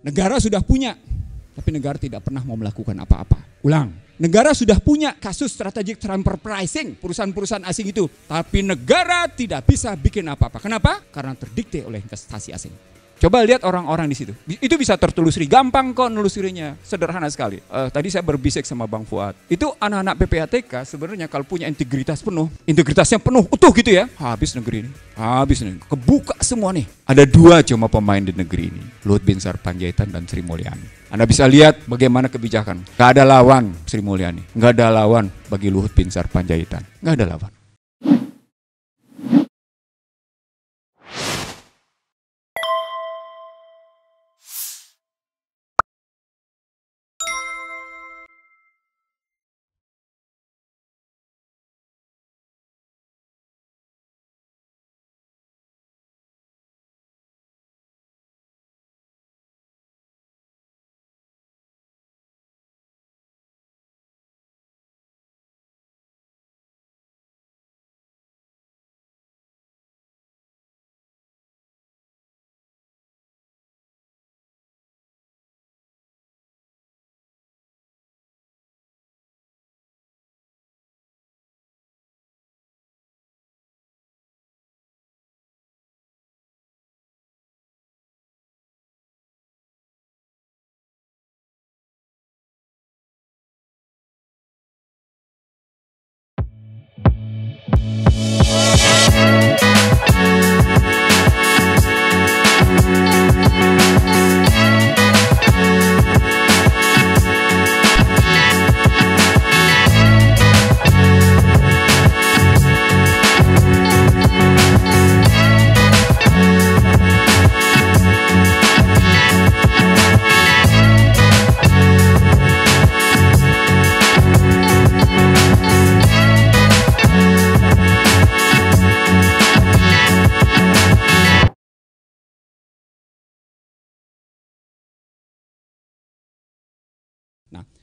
Negara sudah punya, tapi negara tidak pernah mau melakukan apa-apa. Ulang, negara sudah punya kasus strategic transfer pricing perusahaan-perusahaan asing itu, tapi negara tidak bisa bikin apa-apa. Kenapa? Karena terdikte oleh investasi asing. Coba lihat orang-orang di situ. Itu bisa tertelusuri, gampang kok nelusurinya, sederhana sekali. Uh, tadi saya berbisik sama Bang Fuad. Itu anak-anak PPATK sebenarnya kalau punya integritas penuh, integritasnya penuh, utuh gitu ya. Habis negeri ini, habis ini, kebuka semua nih. Ada dua cuma pemain di negeri ini, Luhut Bin Panjaitan dan Sri Mulyani. Anda bisa lihat bagaimana kebijakan. Gak ada lawan Sri Mulyani, gak ada lawan bagi Luhut Bin Panjaitan, gak ada lawan.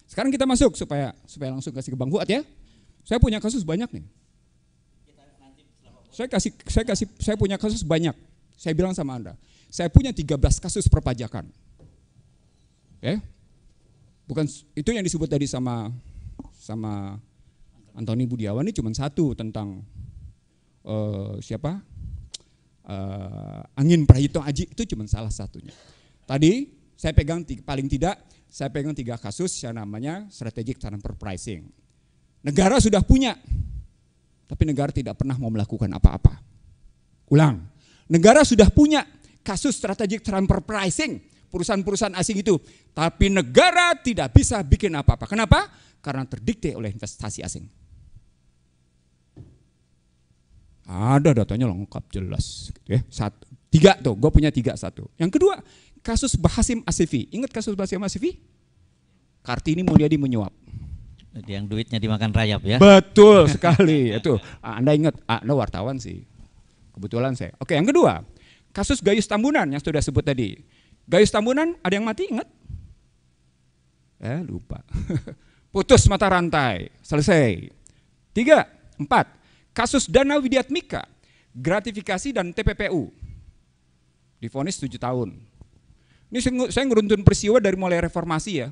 Sekarang kita masuk supaya supaya langsung kasih ke Bang Fuad ya. Saya punya kasus banyak nih. Saya kasih saya kasih saya punya kasus banyak. Saya bilang sama Anda, saya punya 13 kasus perpajakan. Ya. Bukan itu yang disebut tadi sama sama Antoni Budiawan ini cuma satu tentang uh, siapa? Uh, angin perhitung aji itu cuma salah satunya. Tadi saya pegang tiga, paling tidak saya pegang tiga kasus yang namanya strategic transfer pricing. Negara sudah punya, tapi negara tidak pernah mau melakukan apa-apa. Ulang, negara sudah punya kasus strategic transfer pricing perusahaan-perusahaan asing itu, tapi negara tidak bisa bikin apa-apa. Kenapa? Karena terdikte oleh investasi asing. Ada datanya lengkap jelas. Gitu ya. Satu, tiga tuh, gue punya tiga satu. Yang kedua, kasus Bahasim Asifi. Ingat kasus Bahasim Asifi? Kartini Mulyadi menyuap. Yang duitnya dimakan rayap ya. Betul sekali. Itu Anda ingat, ah, Anda wartawan sih. Kebetulan saya. Oke, yang kedua, kasus Gayus Tambunan yang sudah sebut tadi. Gayus Tambunan ada yang mati ingat? Eh, lupa. Putus mata rantai, selesai. Tiga, empat, kasus Dana Widiatmika, gratifikasi dan TPPU. Difonis tujuh tahun. Ini saya ngeruntun peristiwa dari mulai reformasi ya.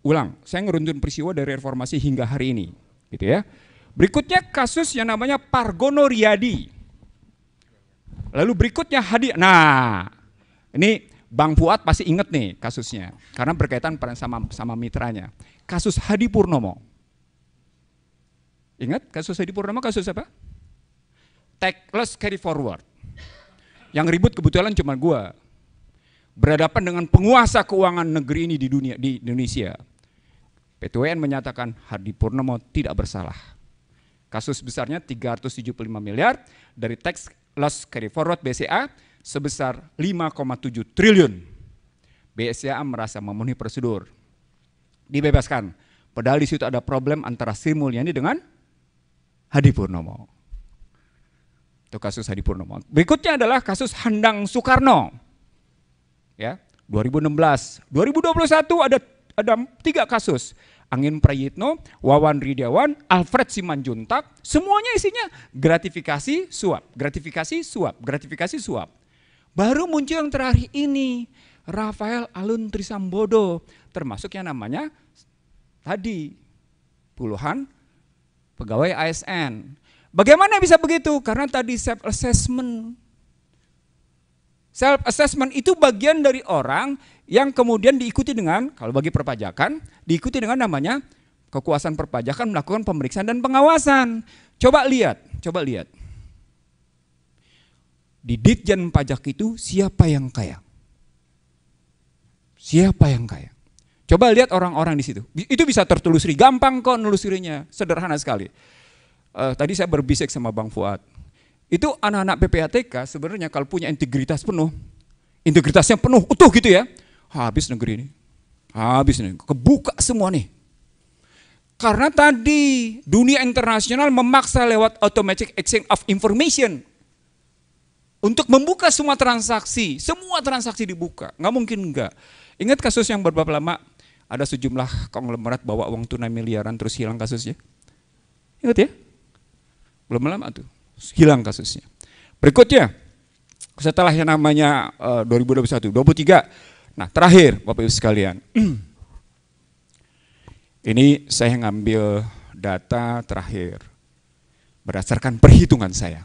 Ulang, saya ngeruntun peristiwa dari reformasi hingga hari ini. Gitu ya. Berikutnya kasus yang namanya Pargono Riyadi. Lalu berikutnya Hadi. Nah, ini Bang Fuad pasti inget nih kasusnya. Karena berkaitan sama, sama mitranya. Kasus Hadi Purnomo. Ingat kasus Hadi Purnomo kasus apa? Tagless carry forward. Yang ribut kebetulan cuma gue berhadapan dengan penguasa keuangan negeri ini di dunia di Indonesia. PTWN menyatakan Hadi Purnomo tidak bersalah. Kasus besarnya 375 miliar dari tax loss carry forward BCA sebesar 5,7 triliun. BCA merasa memenuhi prosedur. Dibebaskan. Padahal di situ ada problem antara Sri Mulyani dengan Hadi Purnomo. Itu kasus Hadi Purnomo. Berikutnya adalah kasus Handang Soekarno ya. 2016, 2021 ada ada tiga kasus. Angin Prayitno, Wawan Ridawan, Alfred Simanjuntak, semuanya isinya gratifikasi suap, gratifikasi suap, gratifikasi suap. Baru muncul yang terakhir ini, Rafael Alun Trisambodo, termasuk yang namanya tadi puluhan pegawai ASN. Bagaimana bisa begitu? Karena tadi self assessment Self assessment itu bagian dari orang yang kemudian diikuti dengan kalau bagi perpajakan diikuti dengan namanya kekuasaan perpajakan melakukan pemeriksaan dan pengawasan. Coba lihat, coba lihat. Di Ditjen Pajak itu siapa yang kaya? Siapa yang kaya? Coba lihat orang-orang di situ. Itu bisa tertelusuri, gampang kok nelusurinya, sederhana sekali. Uh, tadi saya berbisik sama Bang Fuad. Itu anak-anak PPATK sebenarnya kalau punya integritas penuh, integritasnya penuh, utuh gitu ya, habis negeri ini. Habis ini, kebuka semua nih. Karena tadi dunia internasional memaksa lewat automatic exchange of information untuk membuka semua transaksi, semua transaksi dibuka, nggak mungkin nggak. Ingat kasus yang beberapa lama ada sejumlah konglomerat bawa uang tunai miliaran terus hilang kasusnya. Ingat ya? Belum lama tuh hilang kasusnya. Berikutnya, setelah yang namanya uh, 2021, 23. Nah, terakhir Bapak Ibu sekalian. Ini saya ngambil data terakhir berdasarkan perhitungan saya.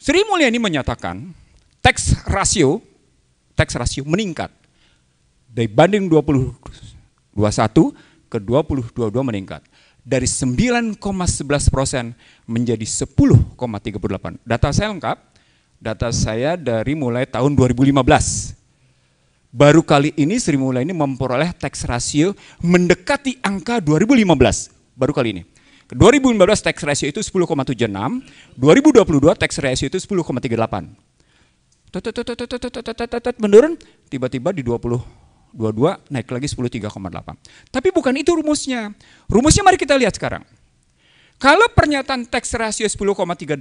Sri Mulyani menyatakan tax ratio tax ratio meningkat dari banding 2021 ke 2022 meningkat dari 9,11 persen menjadi 10,38. Data saya lengkap, data saya dari mulai tahun 2015. Baru kali ini Sri Mulai ini memperoleh tax ratio mendekati angka 2015. Baru kali ini. 2015 tax ratio itu 10,76, 2022 tax ratio itu 10,38. Menurun tiba-tiba di 20 22 naik lagi 10 3,8. Tapi bukan itu rumusnya. Rumusnya mari kita lihat sekarang. Kalau pernyataan teks rasio 10,38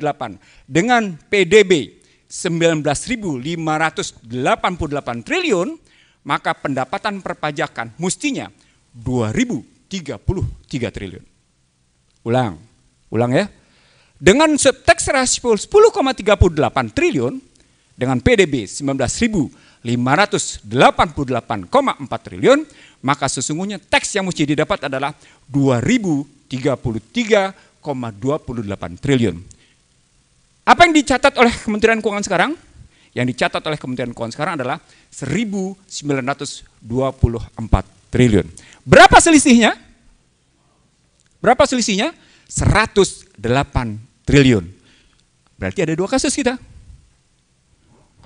dengan PDB 19.588 triliun, maka pendapatan perpajakan mestinya 2033 triliun. Ulang, ulang ya. Dengan teks rasio 10,38 triliun, dengan PDB 19.000 588,4 triliun, maka sesungguhnya teks yang mesti didapat adalah 2033,28 triliun. Apa yang dicatat oleh Kementerian Keuangan sekarang? Yang dicatat oleh Kementerian Keuangan sekarang adalah 1924 triliun. Berapa selisihnya? Berapa selisihnya? 108 triliun. Berarti ada dua kasus kita.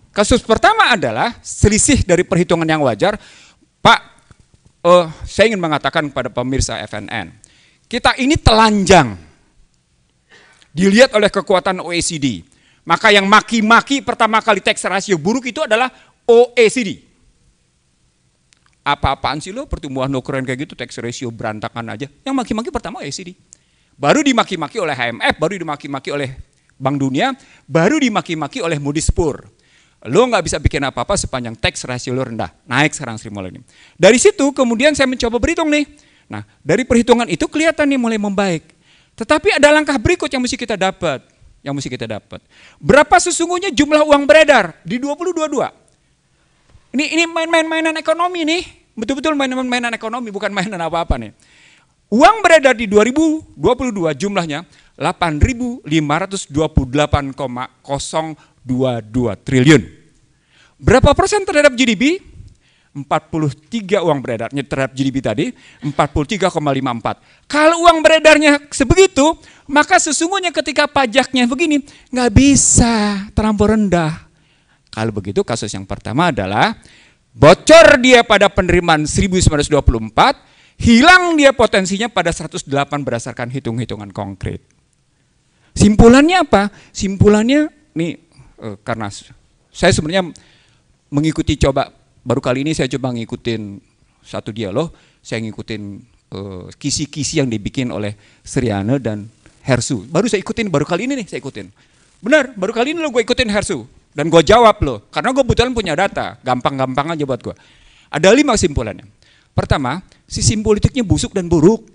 Kasus pertama adalah selisih dari perhitungan yang wajar. Pak, uh, saya ingin mengatakan kepada pemirsa FNN, kita ini telanjang. Dilihat oleh kekuatan OECD. Maka yang maki-maki pertama kali teks rasio buruk itu adalah OECD. Apa-apaan sih lo pertumbuhan lo keren kayak gitu, teks rasio berantakan aja. Yang maki-maki pertama OECD. Baru dimaki-maki oleh HMF, baru dimaki-maki oleh Bank Dunia, baru dimaki-maki oleh Moody's Poor Lo nggak bisa bikin apa-apa sepanjang tax rasio lo rendah. Naik sekarang Sri Mulyani. Dari situ kemudian saya mencoba berhitung nih. Nah dari perhitungan itu kelihatan nih mulai membaik. Tetapi ada langkah berikut yang mesti kita dapat. Yang mesti kita dapat. Berapa sesungguhnya jumlah uang beredar di 2022? Ini ini main-main-mainan ekonomi nih. Betul-betul main-mainan ekonomi bukan mainan apa-apa nih. Uang beredar di 2022 jumlahnya 8.528,022 triliun. Berapa persen terhadap GDP? 43 uang beredarnya terhadap GDP tadi, 43,54. Kalau uang beredarnya sebegitu, maka sesungguhnya ketika pajaknya begini, nggak bisa terlampau rendah. Kalau begitu kasus yang pertama adalah bocor dia pada penerimaan 1924, hilang dia potensinya pada 108 berdasarkan hitung-hitungan konkret. Simpulannya apa? Simpulannya nih eh, karena saya sebenarnya mengikuti coba baru kali ini saya coba ngikutin satu dialog, saya ngikutin eh, kisi-kisi eh, yang dibikin oleh Sriana dan Hersu. Baru saya ikutin baru kali ini nih saya ikutin. Benar, baru kali ini lo gue ikutin Hersu dan gue jawab lo karena gue kebetulan punya data, gampang-gampang aja buat gue. Ada lima simpulannya. Pertama, sistem politiknya busuk dan buruk.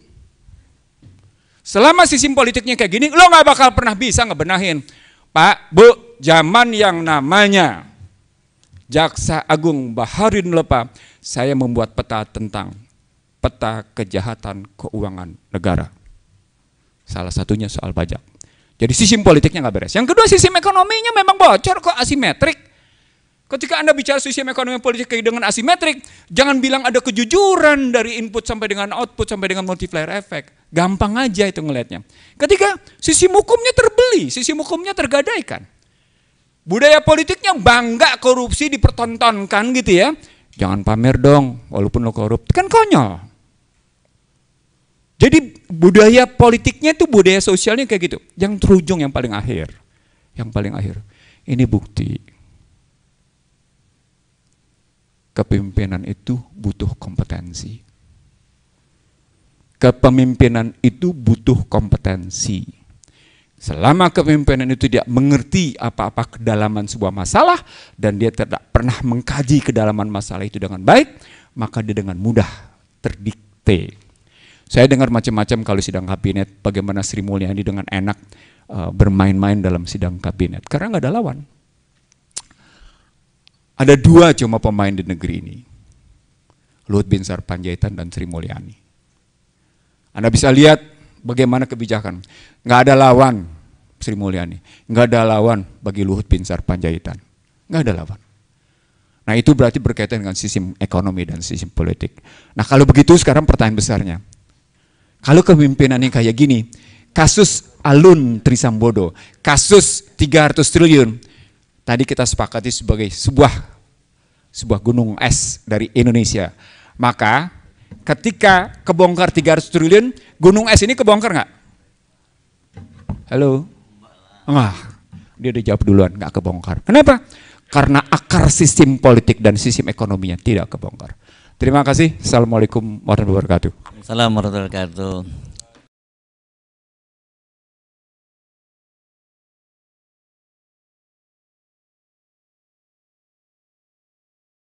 Selama sistem politiknya kayak gini, lo nggak bakal pernah bisa ngebenahin. Pak, Bu, zaman yang namanya Jaksa Agung Baharin Lepa, saya membuat peta tentang peta kejahatan keuangan negara. Salah satunya soal pajak. Jadi sistem politiknya nggak beres. Yang kedua sistem ekonominya memang bocor kok asimetrik. Ketika Anda bicara sistem ekonomi politik dengan asimetrik, jangan bilang ada kejujuran dari input sampai dengan output sampai dengan multiplier effect. Gampang aja itu ngelihatnya. Ketika sisi hukumnya terbeli, sisi hukumnya tergadaikan. Budaya politiknya bangga korupsi dipertontonkan gitu ya. Jangan pamer dong, walaupun lo korup. Kan konyol. Jadi budaya politiknya itu budaya sosialnya kayak gitu. Yang terujung yang paling akhir. Yang paling akhir. Ini bukti Kepemimpinan itu butuh kompetensi. Kepemimpinan itu butuh kompetensi. Selama kepemimpinan itu tidak mengerti apa-apa kedalaman sebuah masalah dan dia tidak pernah mengkaji kedalaman masalah itu dengan baik, maka dia dengan mudah terdikte. Saya dengar macam-macam kalau sidang kabinet, bagaimana Sri Mulyani dengan enak uh, bermain-main dalam sidang kabinet. Karena nggak ada lawan. Ada dua cuma pemain di negeri ini. Luhut bin Sarpanjaitan dan Sri Mulyani. Anda bisa lihat bagaimana kebijakan. Nggak ada lawan Sri Mulyani. Nggak ada lawan bagi Luhut bin Sarpanjaitan, Nggak ada lawan. Nah itu berarti berkaitan dengan sistem ekonomi dan sistem politik. Nah kalau begitu sekarang pertanyaan besarnya. Kalau kepemimpinan yang kayak gini, kasus Alun Trisambodo, kasus 300 triliun, Tadi kita sepakati sebagai sebuah sebuah gunung es dari Indonesia. Maka ketika kebongkar 300 triliun, gunung es ini kebongkar nggak? Halo? Enggak. Dia udah jawab duluan, nggak kebongkar. Kenapa? Karena akar sistem politik dan sistem ekonominya tidak kebongkar. Terima kasih. Assalamualaikum warahmatullahi wabarakatuh. Assalamualaikum warahmatullahi wabarakatuh.